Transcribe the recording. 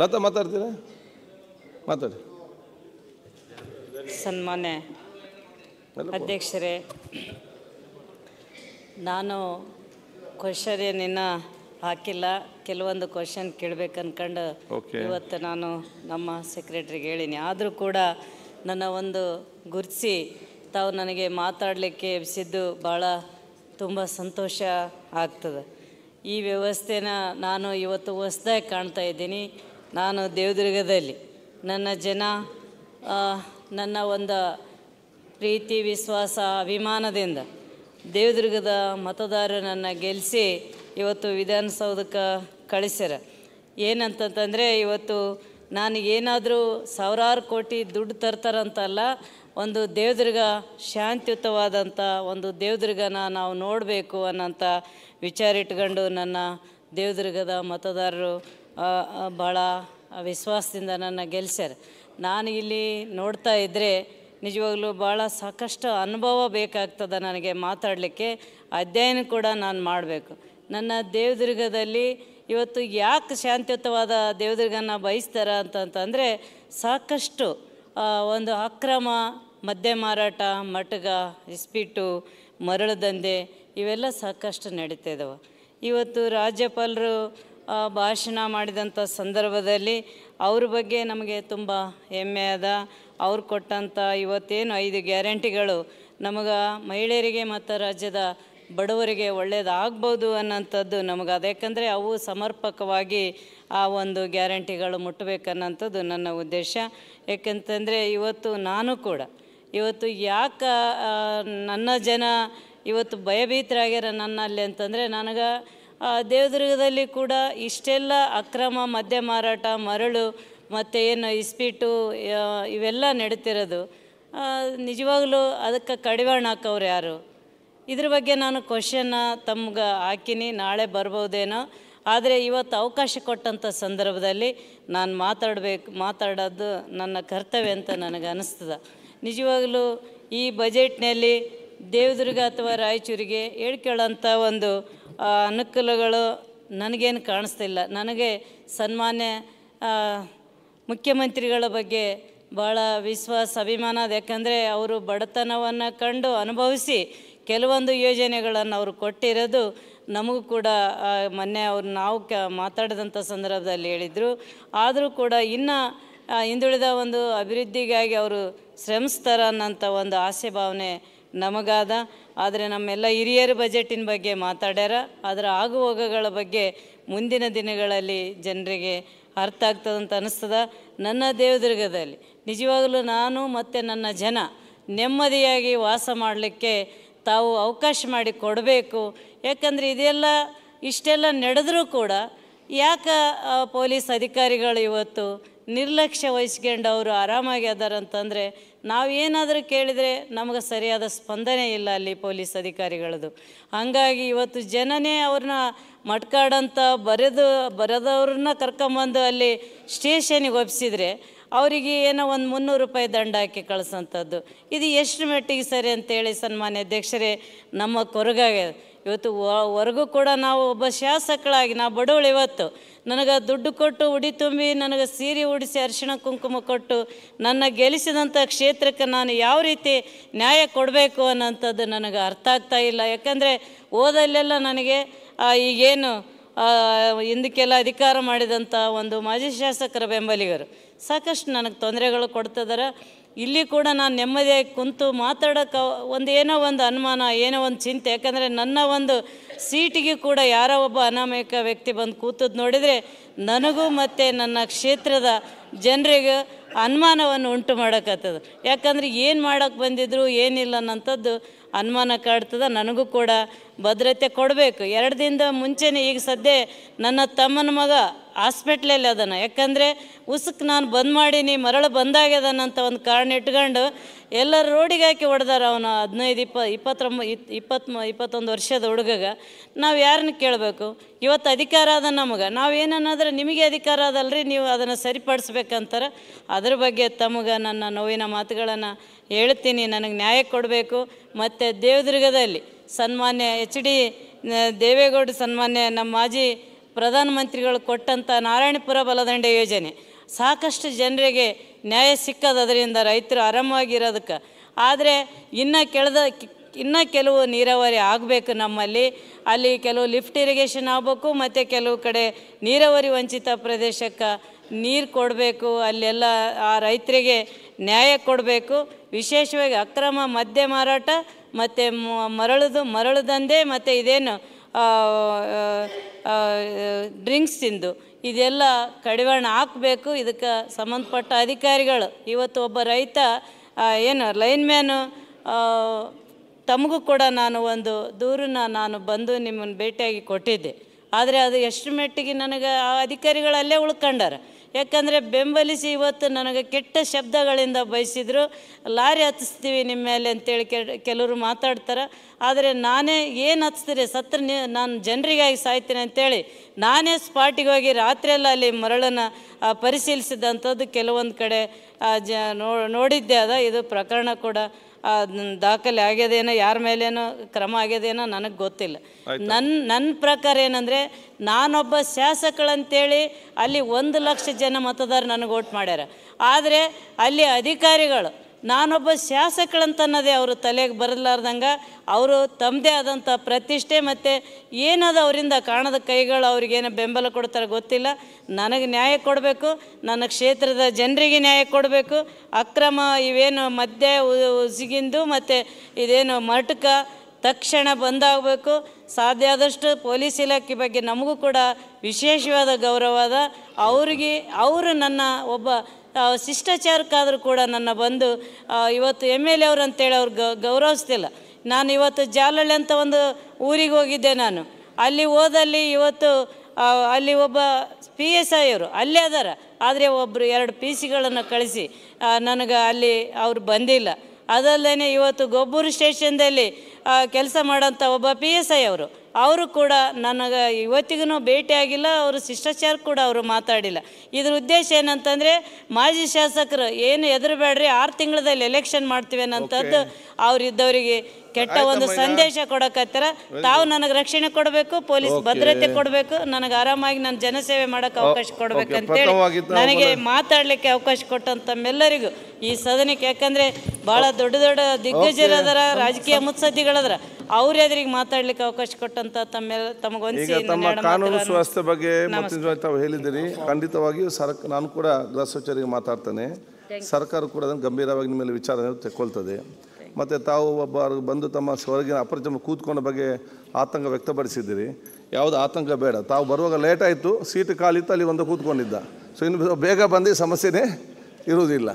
ಲತಾ ಮಾತಾಡ್ತೀರಾ ಮಾತಾಡಿ ಸನ್ಮಾನ್ಯ ಅಧ್ಯಕ್ಷರೇ ನಾನು ಕ್ವಶನ್ ಏನಿನ್ನು ಹಾಕಿಲ್ಲ ಕೆಲವೊಂದು ಕ್ವಶನ್ ಕೇಳಬೇಕು ಅನ್ಕೊಂಡು ಇವತ್ತು ನಾನು ನಮ್ಮ ಸೆಕ್ರೆಟ್ರಿಗೆ ಹೇಳೀನಿ ಆದರೂ ಕೂಡ ನನ್ನ ಒಂದು ಗುರ್ಸಿ ತಾವು ನನಗೆ ಮಾತಾಡಲಿಕ್ಕೆ ಎಬ್ಸಿದ್ದು ಭಾಳ ತುಂಬ ಸಂತೋಷ ಆಗ್ತದೆ ಈ ವ್ಯವಸ್ಥೆನ ನಾನು ಇವತ್ತು ಹೊಸ್ದಾಗಿ ಕಾಣ್ತಾ ಇದ್ದೀನಿ ನಾನು ದೇವದುರ್ಗದಲ್ಲಿ ನನ್ನ ಜನ ನನ್ನ ಒಂದು ಪ್ರೀತಿ ವಿಶ್ವಾಸ ಅಭಿಮಾನದಿಂದ ದೇವದುರ್ಗದ ನನ್ನ ಗೆಲ್ಲಿಸಿ ಇವತ್ತು ವಿಧಾನಸೌಧಕ್ಕೆ ಕಳಿಸ್ಯಾರ ಏನಂತಂತಂದರೆ ಇವತ್ತು ನನಗೇನಾದರೂ ಸಾವಿರಾರು ಕೋಟಿ ದುಡ್ಡು ತರ್ತಾರಂತಲ್ಲ ಒಂದು ದೇವದುರ್ಗ ಶಾಂತಿಯುತವಾದಂಥ ಒಂದು ದೇವದುರ್ಗನ ನಾವು ನೋಡಬೇಕು ಅನ್ನೋಂಥ ವಿಚಾರ ಇಟ್ಕೊಂಡು ನನ್ನ ದೇವದುರ್ಗದ ಮತದಾರರು ಭಾಳ ವಿಶ್ವಾಸದಿಂದ ನನ್ನ ಗೆಲ್ಸ್ಯಾರ ನಾನು ಇಲ್ಲಿ ನೋಡ್ತಾ ಇದ್ದರೆ ನಿಜವಾಗ್ಲೂ ಭಾಳ ಸಾಕಷ್ಟು ಅನುಭವ ಬೇಕಾಗ್ತದೆ ನನಗೆ ಮಾತಾಡಲಿಕ್ಕೆ ಅಧ್ಯಯನ ಕೂಡ ನಾನು ಮಾಡಬೇಕು ನನ್ನ ದೇವದುರ್ಗದಲ್ಲಿ ಇವತ್ತು ಯಾಕೆ ಶಾಂತಿಯುತವಾದ ದೇವದುರ್ಗನ ಬಯಸ್ತಾರ ಅಂತಂತಂದರೆ ಸಾಕಷ್ಟು ಒಂದು ಅಕ್ರಮ ಮದ್ಯ ಮಾರಾಟ ಮಟಗ ಇಸ್ಪಿಟ್ಟು ಮರಳು ದಂಧೆ ಇವೆಲ್ಲ ಸಾಕಷ್ಟು ನಡೀತಾ ಇದ್ದಾವೆ ಇವತ್ತು ರಾಜ್ಯಪಾಲರು ಭಾಷಣ ಮಾಡಿದಂಥ ಸಂದರ್ಭದಲ್ಲಿ ಅವ್ರ ಬಗ್ಗೆ ನಮಗೆ ತುಂಬ ಹೆಮ್ಮೆ ಅದ ಅವ್ರು ಕೊಟ್ಟಂಥ ಇವತ್ತೇನು ಐದು ಗ್ಯಾರಂಟಿಗಳು ನಮಗೆ ಮಹಿಳೆಯರಿಗೆ ಮತ್ತು ರಾಜ್ಯದ ಬಡವರಿಗೆ ಒಳ್ಳೆಯದಾಗ್ಬೋದು ಅನ್ನೋಂಥದ್ದು ನಮಗೆ ಯಾಕಂದರೆ ಅವು ಸಮರ್ಪಕವಾಗಿ ಆ ಒಂದು ಗ್ಯಾರಂಟಿಗಳು ಮುಟ್ಟಬೇಕನ್ನೋಂಥದ್ದು ನನ್ನ ಉದ್ದೇಶ ಏಕೆಂತಂದರೆ ಇವತ್ತು ನಾನು ಕೂಡ ಇವತ್ತು ಯಾಕೆ ನನ್ನ ಜನ ಇವತ್ತು ಭಯಭೀತರಾಗ್ಯಾರ ನನ್ನಲ್ಲಿ ಅಂತಂದರೆ ನನಗೆ ದೇವದುರ್ಗದಲ್ಲಿ ಕೂಡ ಇಷ್ಟೆಲ್ಲ ಅಕ್ರಮ ಮದ್ಯ ಮಾರಾಟ ಮರಳು ಮತ್ತು ಏನು ಇಸ್ಪೀಟು ಇವೆಲ್ಲ ನಡೀತಿರೋದು ನಿಜವಾಗಲೂ ಅದಕ್ಕೆ ಕಡಿವಾಣ ಹಾಕೋರು ಯಾರು ಇದ್ರ ಬಗ್ಗೆ ನಾನು ಕ್ವಶನ್ನ ತಮ್ಗೆ ಹಾಕಿನಿ ನಾಳೆ ಬರ್ಬೋದೇನೋ ಆದರೆ ಇವತ್ತು ಅವಕಾಶ ಕೊಟ್ಟಂಥ ಸಂದರ್ಭದಲ್ಲಿ ನಾನು ಮಾತಾಡಬೇಕು ಮಾತಾಡೋದು ನನ್ನ ಕರ್ತವ್ಯ ಅಂತ ನನಗೆ ಅನ್ನಿಸ್ತದೆ ನಿಜವಾಗಲೂ ಈ ಬಜೆಟ್ನಲ್ಲಿ ದೇವದುರ್ಗ ಅಥವಾ ರಾಯಚೂರಿಗೆ ಹೇಳ್ಕೊಳ್ಳೋಂಥ ಒಂದು ಅನುಕೂಲಗಳು ನನಗೇನು ಕಾಣಿಸ್ತಿಲ್ಲ ನನಗೆ ಸನ್ಮಾನ್ಯ ಮುಖ್ಯಮಂತ್ರಿಗಳ ಬಗ್ಗೆ ಭಾಳ ವಿಶ್ವಾಸ ಅಭಿಮಾನ ಅದು ಯಾಕಂದರೆ ಅವರು ಬಡತನವನ್ನು ಕಂಡು ಅನುಭವಿಸಿ ಕೆಲವೊಂದು ಯೋಜನೆಗಳನ್ನು ಅವರು ಕೊಟ್ಟಿರೋದು ನಮಗೂ ಕೂಡ ಮೊನ್ನೆ ಅವ್ರು ನಾವು ಕ ಮಾತಾಡಿದಂಥ ಸಂದರ್ಭದಲ್ಲಿ ಹೇಳಿದರು ಆದರೂ ಕೂಡ ಇನ್ನು ಹಿಂದುಳಿದ ಒಂದು ಅಭಿವೃದ್ಧಿಗಾಗಿ ಅವರು ಶ್ರಮಿಸ್ತಾರ ಅನ್ನೋಂಥ ಒಂದು ಆಸೆ ಭಾವನೆ ನಮಗಾದ ಆದರೆ ನಮ್ಮೆಲ್ಲ ಹಿರಿಯರ ಬಜೆಟಿನ ಬಗ್ಗೆ ಮಾತಾಡ್ಯಾರ ಅದರ ಆಗುಹೋಗಗಳ ಬಗ್ಗೆ ಮುಂದಿನ ದಿನಗಳಲ್ಲಿ ಜನರಿಗೆ ಅರ್ಥ ಆಗ್ತದಂತ ಅನ್ನಿಸ್ತದ ನನ್ನ ದೇವದುರ್ಗದಲ್ಲಿ ನಿಜವಾಗಲೂ ನಾನು ಮತ್ತು ನನ್ನ ಜನ ನೆಮ್ಮದಿಯಾಗಿ ವಾಸ ಮಾಡಲಿಕ್ಕೆ ತಾವು ಅವಕಾಶ ಮಾಡಿ ಕೊಡಬೇಕು ಯಾಕಂದರೆ ಇದೆಲ್ಲ ಇಷ್ಟೆಲ್ಲ ನಡೆದರೂ ಕೂಡ ಯಾಕೆ ಪೊಲೀಸ್ ಅಧಿಕಾರಿಗಳು ಇವತ್ತು ನಿರ್ಲಕ್ಷ್ಯ ವಹಿಸ್ಕೊಂಡು ಅವರು ಆರಾಮಾಗಿ ಅದಾರಂತಂದರೆ ಏನಾದರೂ ಕೇಳಿದರೆ ನಮಗೆ ಸರಿಯಾದ ಸ್ಪಂದನೆ ಇಲ್ಲ ಅಲ್ಲಿ ಪೊಲೀಸ್ ಅಧಿಕಾರಿಗಳದು ಹಾಗಾಗಿ ಇವತ್ತು ಜನನೇ ಅವ್ರನ್ನ ಮಟ್ಕಾಡಂತ ಬರೆದು ಬರೆದವ್ರನ್ನ ಕರ್ಕೊಂಬಂದು ಅಲ್ಲಿ ಸ್ಟೇಷನಿಗೆ ಒಪ್ಪಿಸಿದರೆ ಅವರಿಗೆ ಏನೋ ಒಂದು ಮುನ್ನೂರು ರೂಪಾಯಿ ದಂಡ ಹಾಕಿ ಕಳಿಸೋಂಥದ್ದು ಇದು ಎಷ್ಟು ಮಟ್ಟಿಗೆ ಸರಿ ಅಂತೇಳಿ ಸನ್ಮಾನ್ಯ ಅಧ್ಯಕ್ಷರೇ ನಮ್ಮ ಕೊರಗಾಗ ಇವತ್ತು ವರೆಗೂ ಕೂಡ ನಾವು ಒಬ್ಬ ಶಾಸಕಳಾಗಿ ನಾವು ಬಡವಳು ಇವತ್ತು ನನಗೆ ದುಡ್ಡು ಕೊಟ್ಟು ಉಡಿ ತುಂಬಿ ನನಗೆ ಸೀರೆ ಉಡಿಸಿ ಅರಿಶಿಣ ಕುಂಕುಮ ಕೊಟ್ಟು ನನ್ನ ಗೆಲ್ಲಿಸಿದಂಥ ಕ್ಷೇತ್ರಕ್ಕೆ ನಾನು ಯಾವ ರೀತಿ ನ್ಯಾಯ ಕೊಡಬೇಕು ಅನ್ನೋಂಥದ್ದು ನನಗೆ ಅರ್ಥ ಆಗ್ತಾ ಇಲ್ಲ ಯಾಕಂದರೆ ಓದಲ್ಲೆಲ್ಲ ನನಗೆ ಈಗೇನು ಹಿಂದಕ್ಕೆಲ್ಲ ಅಧಿಕಾರ ಮಾಡಿದಂಥ ಒಂದು ಮಾಜಿ ಶಾಸಕರ ಬೆಂಬಲಿಗರು ಸಾಕಷ್ಟು ನನಗೆ ತೊಂದರೆಗಳು ಕೊಡ್ತಿದ್ದಾರೆ ಇಲ್ಲಿ ಕೂಡ ನಾನು ನೆಮ್ಮದಿಯಾಗಿ ಕುಂತು ಮಾತಾಡೋಕೆ ಒಂದು ಏನೋ ಒಂದು ಅನುಮಾನ ಏನೋ ಒಂದು ಚಿಂತೆ ಯಾಕಂದರೆ ನನ್ನ ಒಂದು ಸೀಟಿಗೆ ಕೂಡ ಯಾರೋ ಒಬ್ಬ ಅನಾಮಯಕ ವ್ಯಕ್ತಿ ಬಂದು ಕೂತದ್ದು ನೋಡಿದರೆ ನನಗೂ ಮತ್ತು ನನ್ನ ಕ್ಷೇತ್ರದ ಜನರಿಗೆ ಅನುಮಾನವನ್ನು ಉಂಟು ಮಾಡೋಕ್ಕತ್ತದ ಯಾಕಂದ್ರೆ ಏನು ಮಾಡೋಕ್ಕೆ ಬಂದಿದ್ರು ಏನಿಲ್ಲ ಅನ್ನೋಂಥದ್ದು ಅನುಮಾನ ಕಾಡ್ತದೆ ನನಗೂ ಕೂಡ ಭದ್ರತೆ ಕೊಡಬೇಕು ಎರಡು ದಿನದ ಮುಂಚೆನೇ ಈಗ ಸದ್ಯ ನನ್ನ ತಮ್ಮನ ಮಗ ಹಾಸ್ಪಿಟ್ಲಲ್ಲಿ ಅದನ್ನು ಯಾಕಂದರೆ ಉಸುಕ್ ನಾನು ಬಂದ್ ಮಾಡೀನಿ ಮರಳು ಬಂದಾಗ್ಯದನಂತ ಒಂದು ಕಾರಣ ಇಟ್ಕೊಂಡು ಎಲ್ಲ ರೋಡಿಗೆ ಹಾಕಿ ಹೊಡೆದಾರ ಅವನು ಹದಿನೈದು ಇಪ್ಪ ಇಪ್ಪತ್ತೊಂಬ ಇಪ್ಪತ್ಮ ಇಪ್ಪತ್ತೊಂದು ವರ್ಷದ ಹುಡುಗಗೆ ನಾವು ಯಾರನ್ನ ಕೇಳಬೇಕು ಇವತ್ತು ಅಧಿಕಾರ ಅದ ನಮಗೆ ಏನನ್ನಾದ್ರೆ ನಿಮಗೆ ಅಧಿಕಾರ ಅದಲ್ರಿ ನೀವು ಅದನ್ನು ಸರಿಪಡಿಸ್ಬೇಕಂತಾರೆ ಅದ್ರ ಬಗ್ಗೆ ತಮಗೆ ನನ್ನ ನೋವಿನ ಮಾತುಗಳನ್ನು ಹೇಳ್ತೀನಿ ನನಗೆ ನ್ಯಾಯ ಕೊಡಬೇಕು ಮತ್ತು ದೇವದುರ್ಗದಲ್ಲಿ ಸನ್ಮಾನ್ಯ ಎಚ್ ಡಿ ದೇವೇಗೌಡ ಸನ್ಮಾನ್ಯ ನಮ್ಮ ಮಾಜಿ ಪ್ರಧಾನಮಂತ್ರಿಗಳು ಕೊಟ್ಟಂಥ ನಾರಾಯಣಪುರ ಬಲದಂಡೆ ಯೋಜನೆ ಸಾಕಷ್ಟು ಜನರಿಗೆ ನ್ಯಾಯ ಅದರಿಂದ ರೈತರು ಆರಾಮವಾಗಿರೋದಕ್ಕೆ ಆದರೆ ಇನ್ನು ಕೆಳದ ಇನ್ನು ಕೆಲವು ನೀರಾವರಿ ಆಗಬೇಕು ನಮ್ಮಲ್ಲಿ ಅಲ್ಲಿ ಕೆಲವು ಲಿಫ್ಟ್ ಇರಿಗೇಷನ್ ಆಗಬೇಕು ಮತ್ತು ಕೆಲವು ಕಡೆ ನೀರಾವರಿ ವಂಚಿತ ಪ್ರದೇಶಕ್ಕೆ ನೀರು ಕೊಡಬೇಕು ಅಲ್ಲೆಲ್ಲ ಆ ರೈತರಿಗೆ ನ್ಯಾಯ ಕೊಡಬೇಕು ವಿಶೇಷವಾಗಿ ಅಕ್ರಮ ಮದ್ಯ ಮಾರಾಟ ಮತ್ತು ಮರಳದು ಮರಳು ದಂಧೆ ಮತ್ತು ಇದೇನು ಡ್ರಿಂಕ್ಸ್ ತಿಂದು ಇದೆಲ್ಲ ಕಡಿವಾಣ ಹಾಕಬೇಕು ಇದಕ್ಕೆ ಸಂಬಂಧಪಟ್ಟ ಅಧಿಕಾರಿಗಳು ಇವತ್ತು ಒಬ್ಬ ರೈತ ಏನು ಲೈನ್ ಮ್ಯಾನು ತಮಗೂ ಕೂಡ ನಾನು ಒಂದು ದೂರನ್ನ ನಾನು ಬಂದು ನಿಮ್ಮನ್ನು ಭೇಟಿಯಾಗಿ ಕೊಟ್ಟಿದ್ದೆ ಆದರೆ ಅದು ಎಷ್ಟು ಮಟ್ಟಿಗೆ ನನಗೆ ಆ ಅಧಿಕಾರಿಗಳಲ್ಲೇ ಉಳ್ಕೊಂಡಾರ ಯಾಕಂದರೆ ಬೆಂಬಲಿಸಿ ಇವತ್ತು ನನಗೆ ಕೆಟ್ಟ ಶಬ್ದಗಳಿಂದ ಬಯಸಿದ್ರು ಲಾರಿ ಹತ್ತಿಸ್ತೀವಿ ನಿಮ್ಮ ಮೇಲೆ ಅಂತೇಳಿ ಕೆಲವರು ಮಾತಾಡ್ತಾರೆ ಆದರೆ ನಾನೇ ಏನು ಹತ್ತಿಸ್ತೀರಿ ಸತ್ರ ನಾನು ಜನರಿಗಾಗಿ ಸಾಯ್ತೀನಿ ಅಂತೇಳಿ ನಾನೇ ಸ್ಪಾಟಿಗೆ ಹೋಗಿ ರಾತ್ರಿಯೆಲ್ಲ ಅಲ್ಲಿ ಮರಳನ್ನು ಪರಿಶೀಲಿಸಿದಂಥದ್ದು ಕೆಲವೊಂದು ಕಡೆ ಜ ನೋಡಿದ್ದೆ ಅದ ಇದು ಪ್ರಕರಣ ಕೂಡ ದಾಖಲೆ ಆಗ್ಯದೇನೋ ಯಾರ ಮೇಲೇನೋ ಕ್ರಮ ಆಗ್ಯದೇನೋ ನನಗೆ ಗೊತ್ತಿಲ್ಲ ನನ್ನ ನನ್ನ ಪ್ರಕಾರ ಏನಂದರೆ ನಾನೊಬ್ಬ ಶಾಸಕಳಂತೇಳಿ ಅಲ್ಲಿ ಒಂದು ಲಕ್ಷ ಜನ ಮತದಾರರು ನನಗೆ ಓಟ್ ಮಾಡ್ಯಾರ ಆದರೆ ಅಲ್ಲಿ ಅಧಿಕಾರಿಗಳು ನಾನೊಬ್ಬ ಶಾಸಕಳಂತನ್ನೋದೇ ಅವರು ತಲೆಗೆ ಬರಲಾರ್ದಂಗೆ ಅವರು ತಮ್ಮದೇ ಆದಂಥ ಪ್ರತಿಷ್ಠೆ ಮತ್ತು ಏನದು ಅವರಿಂದ ಕಾಣದ ಕೈಗಳು ಅವ್ರಿಗೇನು ಬೆಂಬಲ ಕೊಡ್ತಾರೆ ಗೊತ್ತಿಲ್ಲ ನನಗೆ ನ್ಯಾಯ ಕೊಡಬೇಕು ನನ್ನ ಕ್ಷೇತ್ರದ ಜನರಿಗೆ ನ್ಯಾಯ ಕೊಡಬೇಕು ಅಕ್ರಮ ಇವೇನು ಮದ್ಯ ಉಸಿಗಿಂದು ಮತ್ತು ಇದೇನು ಮಟಕ ತಕ್ಷಣ ಬಂದಾಗಬೇಕು ಸಾಧ್ಯ ಆದಷ್ಟು ಪೊಲೀಸ್ ಇಲಾಖೆ ಬಗ್ಗೆ ನಮಗೂ ಕೂಡ ವಿಶೇಷವಾದ ಗೌರವ ಅದ ಅವ್ರಿಗೆ ಅವರು ನನ್ನ ಒಬ್ಬ ಶಿಷ್ಟಾಚಾರಕ್ಕಾದರೂ ಕೂಡ ನನ್ನ ಬಂದು ಇವತ್ತು ಎಮ್ ಎಲ್ ಎ ಅವ್ರು ಅಂತೇಳಿ ಅವ್ರು ಗೌರವಿಸ್ತಿಲ್ಲ ನಾನು ಇವತ್ತು ಜಾಲಳ್ಳಿ ಅಂತ ಒಂದು ಊರಿಗೆ ಹೋಗಿದ್ದೆ ನಾನು ಅಲ್ಲಿ ಹೋದಲ್ಲಿ ಇವತ್ತು ಅಲ್ಲಿ ಒಬ್ಬ ಪಿ ಎಸ್ ಐ ಅವರು ಅಲ್ಲೇ ಅದಾರ ಆದರೆ ಒಬ್ಬರು ಎರಡು ಪಿ ಸಿಗಳನ್ನು ಕಳಿಸಿ ನನಗೆ ಅಲ್ಲಿ ಅವರು ಬಂದಿಲ್ಲ ಅದಲ್ಲದೆ ಇವತ್ತು ಗೊಬ್ಬೂರು ಸ್ಟೇಷನ್ದಲ್ಲಿ ಕೆಲಸ ಮಾಡೋಂಥ ಒಬ್ಬ ಪಿ ಎಸ್ ಐ ಅವರು ಅವರು ಕೂಡ ನನಗೆ ಇವತ್ತಿಗೂ ಭೇಟಿ ಆಗಿಲ್ಲ ಅವರು ಶಿಷ್ಟಾಚಾರ ಕೂಡ ಅವರು ಮಾತಾಡಿಲ್ಲ ಇದ್ರ ಉದ್ದೇಶ ಏನಂತಂದರೆ ಮಾಜಿ ಶಾಸಕರು ಏನು ಬೇಡ್ರಿ ಆರು ತಿಂಗಳಲ್ಲಿ ಎಲೆಕ್ಷನ್ ಮಾಡ್ತೀವಿ ಅನ್ನೋಂಥದ್ದು ಇದ್ದವರಿಗೆ ಕೆಟ್ಟ ಒಂದು ಸಂದೇಶ ಕೊಡಕತ್ತರ ತಾವು ನನಗೆ ರಕ್ಷಣೆ ಕೊಡಬೇಕು ಪೊಲೀಸ್ ಭದ್ರತೆ ಕೊಡಬೇಕು ನನಗೆ ಆರಾಮಾಗಿ ನಾನು ಜನಸೇವೆ ಮಾಡೋಕೆ ಅವಕಾಶ ಕೊಡಬೇಕಂತೇಳಿ ನನಗೆ ಮಾತಾಡಲಿಕ್ಕೆ ಅವಕಾಶ ಕೊಟ್ಟಂತ ಈ ಸದನಕ್ಕೆ ಯಾಕಂದರೆ ಭಾಳ ದೊಡ್ಡ ದೊಡ್ಡ ದಿಗ್ಗಜರದರ ರಾಜಕೀಯ ಮುತ್ಸದ್ದಿಗಳ ಹೇಳಿದ್ರೆ ಅವ್ರ ಎದುರಿಗೆ ಮಾತಾಡ್ಲಿಕ್ಕೆ ಅವಕಾಶ ಕೊಟ್ಟಂತ ತಮ್ಮ ಕಾನೂನು ಸುವ್ಯವಸ್ಥೆ ಬಗ್ಗೆ ತಾವು ಹೇಳಿದ್ದೀರಿ ಖಂಡಿತವಾಗಿಯೂ ಸರ್ ನಾನು ಕೂಡ ಗೃಹ ಸಚಿವರಿಗೆ ಮಾತಾಡ್ತೇನೆ ಸರ್ಕಾರ ಕೂಡ ಅದನ್ನು ಗಂಭೀರವಾಗಿ ನಿಮ್ಮ ಮೇಲೆ ವಿಚಾರ ತೆಕ್ಕೊಳ್ತದೆ ಮತ್ತು ತಾವು ಒಬ್ಬ ಬಂದು ತಮ್ಮ ಸ್ವರ್ಗಿನ ಅಪರಿಚಮ ಕೂತ್ಕೊಂಡ ಬಗ್ಗೆ ಆತಂಕ ವ್ಯಕ್ತಪಡಿಸಿದ್ದೀರಿ ಯಾವುದು ಆತಂಕ ಬೇಡ ತಾವು ಬರುವಾಗ ಲೇಟ್ ಆಯಿತು ಸೀಟ್ ಕಾಲಿತ್ತು ಅಲ್ಲಿ ಒಂದು ಕೂತ್ಕೊಂಡಿದ್ದ ಸೊ ಇನ್ನು ಬೇಗ ಬಂದು ಸಮಸ್ಯೆನೇ ಇರುವುದಿಲ್ಲ